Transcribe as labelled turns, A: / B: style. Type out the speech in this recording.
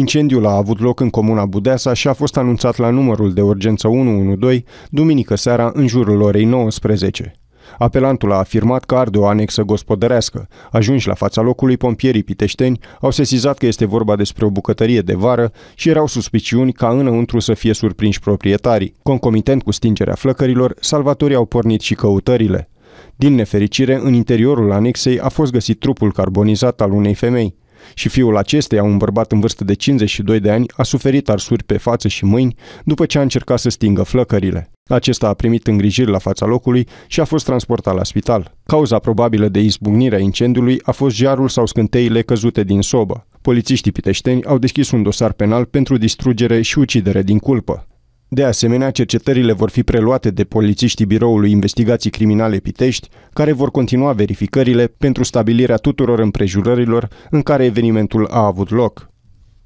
A: Incendiul a avut loc în comuna Budeasa și a fost anunțat la numărul de urgență 112 duminică seara în jurul orei 19. Apelantul a afirmat că arde o anexă gospodărească. Ajunși la fața locului, pompierii piteșteni au sesizat că este vorba despre o bucătărie de vară și erau suspiciuni ca înăuntru să fie surprinși proprietarii. Concomitent cu stingerea flăcărilor, salvatorii au pornit și căutările. Din nefericire, în interiorul anexei a fost găsit trupul carbonizat al unei femei. Și fiul acesteia, un bărbat în vârstă de 52 de ani, a suferit arsuri pe față și mâini după ce a încercat să stingă flăcările. Acesta a primit îngrijiri la fața locului și a fost transportat la spital. Cauza probabilă de a incendiului a fost jarul sau scânteile căzute din sobă. Polițiștii piteșteni au deschis un dosar penal pentru distrugere și ucidere din culpă. De asemenea, cercetările vor fi preluate de polițiștii Biroului Investigații Criminale Pitești, care vor continua verificările pentru stabilirea tuturor împrejurărilor în care evenimentul a avut loc.